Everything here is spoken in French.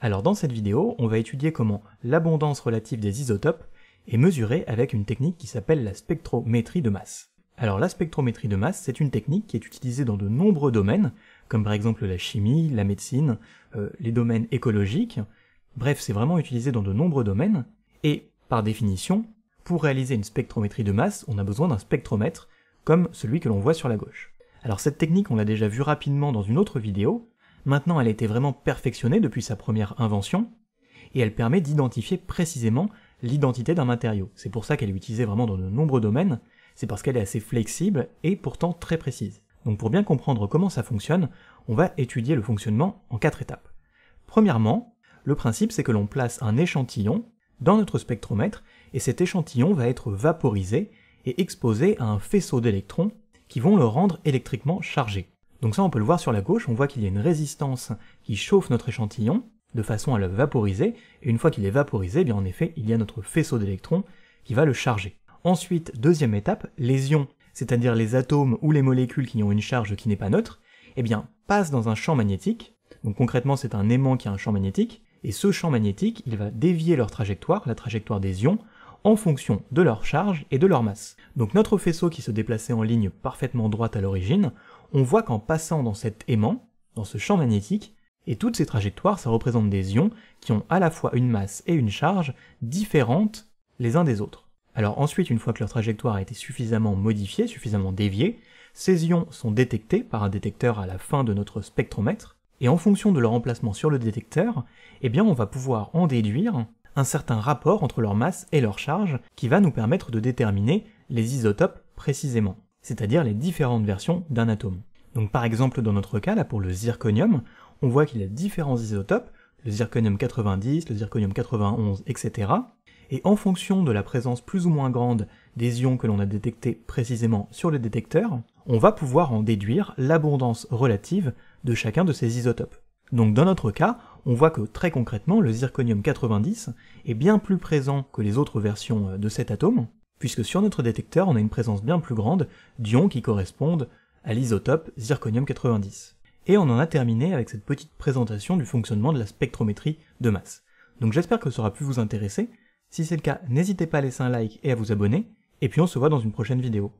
Alors dans cette vidéo, on va étudier comment l'abondance relative des isotopes est mesurée avec une technique qui s'appelle la spectrométrie de masse. Alors la spectrométrie de masse, c'est une technique qui est utilisée dans de nombreux domaines, comme par exemple la chimie, la médecine, euh, les domaines écologiques, bref c'est vraiment utilisé dans de nombreux domaines, et par définition, pour réaliser une spectrométrie de masse, on a besoin d'un spectromètre, comme celui que l'on voit sur la gauche. Alors cette technique, on l'a déjà vue rapidement dans une autre vidéo, Maintenant, elle a été vraiment perfectionnée depuis sa première invention, et elle permet d'identifier précisément l'identité d'un matériau. C'est pour ça qu'elle est utilisée vraiment dans de nombreux domaines, c'est parce qu'elle est assez flexible et pourtant très précise. Donc pour bien comprendre comment ça fonctionne, on va étudier le fonctionnement en quatre étapes. Premièrement, le principe c'est que l'on place un échantillon dans notre spectromètre et cet échantillon va être vaporisé et exposé à un faisceau d'électrons qui vont le rendre électriquement chargé. Donc ça, on peut le voir sur la gauche, on voit qu'il y a une résistance qui chauffe notre échantillon, de façon à le vaporiser, et une fois qu'il est vaporisé, eh bien en effet, il y a notre faisceau d'électrons qui va le charger. Ensuite, deuxième étape, les ions, c'est-à-dire les atomes ou les molécules qui ont une charge qui n'est pas neutre, eh bien, passent dans un champ magnétique, donc concrètement c'est un aimant qui a un champ magnétique, et ce champ magnétique, il va dévier leur trajectoire, la trajectoire des ions, en fonction de leur charge et de leur masse. Donc notre faisceau qui se déplaçait en ligne parfaitement droite à l'origine, on voit qu'en passant dans cet aimant, dans ce champ magnétique, et toutes ces trajectoires, ça représente des ions qui ont à la fois une masse et une charge différentes les uns des autres. Alors ensuite, une fois que leur trajectoire a été suffisamment modifiée, suffisamment déviée, ces ions sont détectés par un détecteur à la fin de notre spectromètre, et en fonction de leur emplacement sur le détecteur, eh bien on va pouvoir en déduire un certain rapport entre leur masse et leur charge qui va nous permettre de déterminer les isotopes précisément, c'est-à-dire les différentes versions d'un atome. Donc par exemple dans notre cas, là pour le zirconium, on voit qu'il y a différents isotopes, le zirconium 90, le zirconium 91, etc. Et en fonction de la présence plus ou moins grande des ions que l'on a détectés précisément sur le détecteur, on va pouvoir en déduire l'abondance relative de chacun de ces isotopes. Donc dans notre cas, on voit que très concrètement, le zirconium 90 est bien plus présent que les autres versions euh, de cet atome, puisque sur notre détecteur, on a une présence bien plus grande d'ions qui correspondent à l'isotope zirconium 90. Et on en a terminé avec cette petite présentation du fonctionnement de la spectrométrie de masse. Donc j'espère que ça aura pu vous intéresser. Si c'est le cas, n'hésitez pas à laisser un like et à vous abonner, et puis on se voit dans une prochaine vidéo.